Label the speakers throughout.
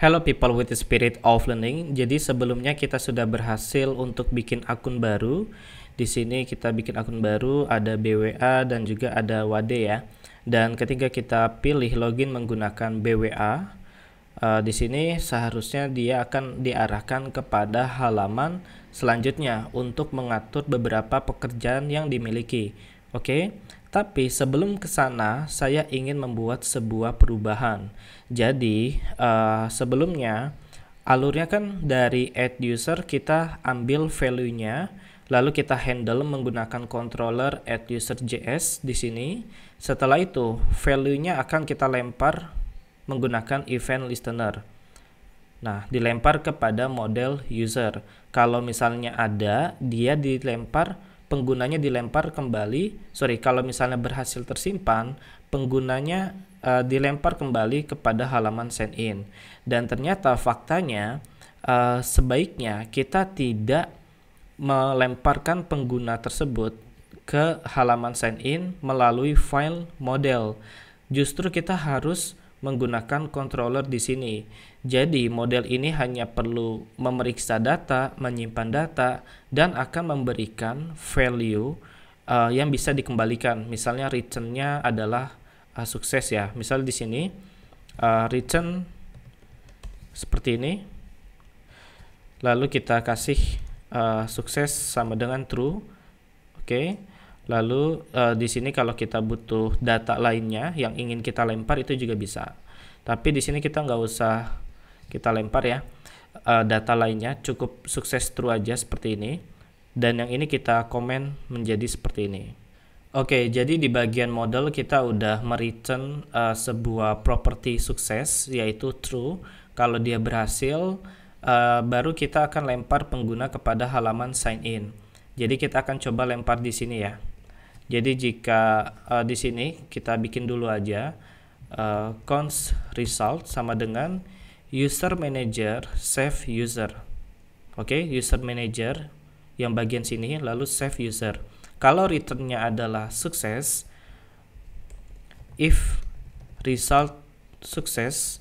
Speaker 1: Hello people with the spirit of learning. Jadi sebelumnya kita sudah berhasil untuk bikin akun baru. Di sini kita bikin akun baru, ada BWA dan juga ada Wade ya. Dan ketika kita pilih login menggunakan BWA, uh, eh, di sini seharusnya dia akan diarahkan kepada halaman selanjutnya untuk mengatur beberapa pekerjaan yang dimiliki. Oke. Okay? Tapi sebelum ke sana, saya ingin membuat sebuah perubahan. Jadi, uh, sebelumnya alurnya kan dari add user kita ambil value-nya, lalu kita handle menggunakan controller add user JS di sini. Setelah itu, value-nya akan kita lempar menggunakan event listener. Nah, dilempar kepada model user. Kalau misalnya ada, dia dilempar penggunanya dilempar kembali, sorry, kalau misalnya berhasil tersimpan, penggunanya uh, dilempar kembali kepada halaman send in. Dan ternyata faktanya uh, sebaiknya kita tidak melemparkan pengguna tersebut ke halaman send in melalui file model. Justru kita harus menggunakan controller di sini. Jadi, model ini hanya perlu memeriksa data, menyimpan data, dan akan memberikan value uh, yang bisa dikembalikan. Misalnya return-nya adalah uh, sukses ya. Misal di sini uh, return seperti ini. Lalu kita kasih uh, sukses sama dengan true. Oke. Okay. Lalu uh, di sini kalau kita butuh data lainnya yang ingin kita lempar itu juga bisa. Tapi di sini kita nggak usah kita lempar ya uh, data lainnya, cukup sukses true aja seperti ini. Dan yang ini kita komen menjadi seperti ini. Oke, jadi di bagian model kita udah mereturn uh, eh, sebuah property sukses yaitu true. Kalau dia berhasil, uh, baru kita akan lempar pengguna kepada halaman sign in. Jadi kita akan coba lempar di sini ya. Jadi jika uh, di sini kita bikin dulu aja uh, eh, const result sama dengan user manager save user. Oke, okay? user manager yang bagian sini lalu save user. Kalau returnnya adalah sukses, if result sukses,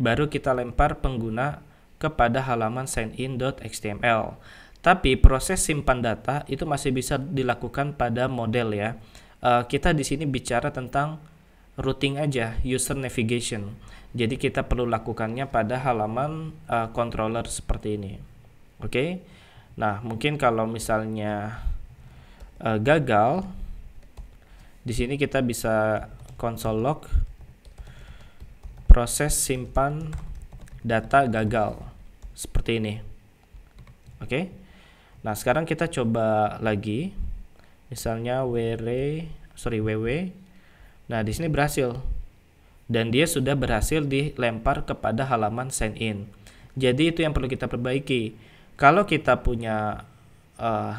Speaker 1: baru kita lempar pengguna kepada halaman signin.html. Tapi proses simpan data itu masih bisa dilakukan pada model ya. Uh, kita di sini bicara tentang routing aja, user navigation. Jadi kita perlu lakukannya pada halaman uh, controller seperti ini. Oke. Okay? Nah, mungkin kalau misalnya uh, gagal di sini kita bisa console log proses simpan data gagal seperti ini. Oke. Okay? Nah, sekarang kita coba lagi. Misalnya were sorry ww. Nah, di sini berhasil. Dan dia sudah berhasil dilempar kepada halaman send in. Jadi itu yang perlu kita perbaiki. Kalau kita punya uh,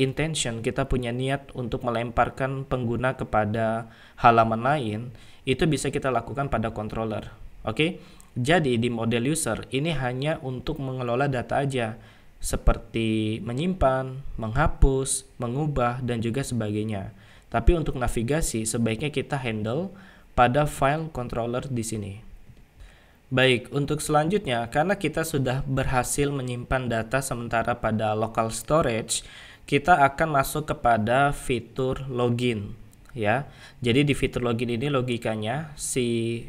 Speaker 1: intention, kita punya niat untuk melemparkan pengguna kepada halaman lain, itu bisa kita lakukan pada controller. Oke. Okay? Jadi di model user ini hanya untuk mengelola data aja seperti menyimpan, menghapus, mengubah, dan juga sebagainya. Tapi untuk navigasi, sebaiknya kita handle pada file controller di sini. Baik, untuk selanjutnya, karena kita sudah berhasil menyimpan data sementara pada local storage, kita akan masuk kepada fitur login. ya. Jadi di fitur login ini logikanya si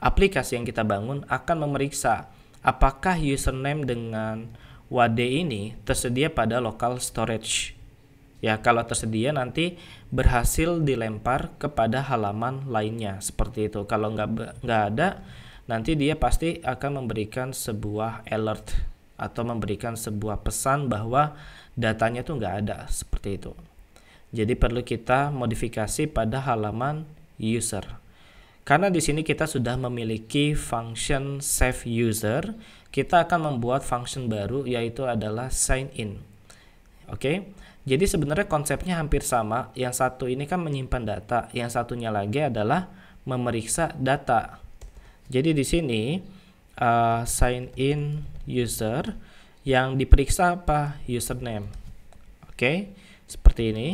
Speaker 1: aplikasi yang kita bangun akan memeriksa apakah username dengan wad ini tersedia pada local storage. Ya, kalau tersedia nanti berhasil dilempar kepada halaman lainnya seperti itu. Kalau nggak nggak ada, nanti dia pasti akan memberikan sebuah alert atau memberikan sebuah pesan bahwa datanya tuh nggak ada seperti itu. Jadi perlu kita modifikasi pada halaman user. Karena di sini kita sudah memiliki function save user, kita akan membuat function baru yaitu adalah sign in. Oke. Okay? Jadi sebenarnya konsepnya hampir sama. Yang satu ini kan menyimpan data, yang satunya lagi adalah memeriksa data. Jadi di sini uh, sign in user yang diperiksa apa username. Oke, okay? seperti ini.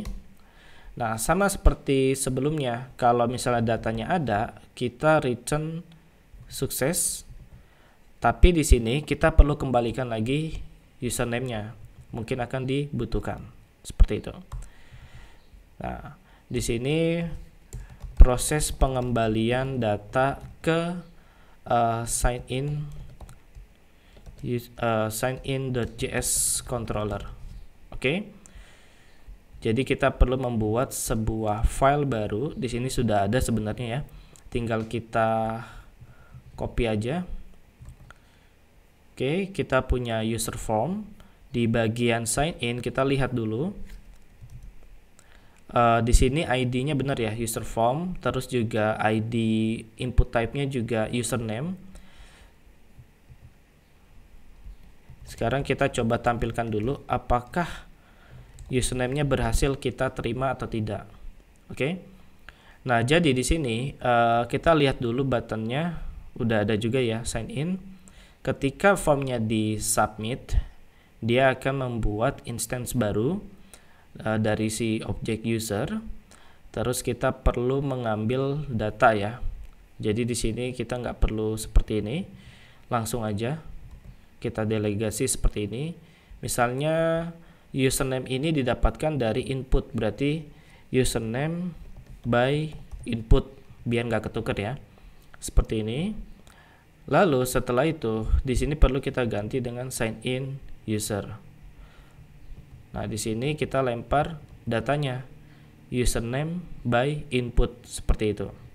Speaker 1: Nah, sama seperti sebelumnya, kalau misalnya datanya ada, kita return sukses. Tapi di sini kita perlu kembalikan lagi username-nya. Mungkin akan dibutuhkan. Seperti itu. Nah, di sini proses pengembalian data ke uh, eh, sign in uh, eh, sign in.js controller. Oke. Okay? Jadi kita perlu membuat sebuah file baru. Di sini sudah ada sebenarnya ya. Tinggal kita copy aja. Oke, kita punya user form. Di bagian sign in kita lihat dulu. Uh, di sini ID-nya benar ya, user form, terus juga ID input type-nya juga username. Sekarang kita coba tampilkan dulu apakah username-nya berhasil kita terima atau tidak. Oke. Okay? Nah, jadi di sini uh, kita lihat dulu buttonnya udah ada juga ya sign in. Ketika formnya di submit, dia akan membuat instance baru uh, dari si object user. Terus kita perlu mengambil data ya. Jadi di sini kita nggak perlu seperti ini, langsung aja kita delegasi seperti ini. Misalnya username ini didapatkan dari input berarti username by input biar nggak ketuker ya seperti ini lalu setelah itu di sini perlu kita ganti dengan sign in user nah di sini kita lempar datanya username by input seperti itu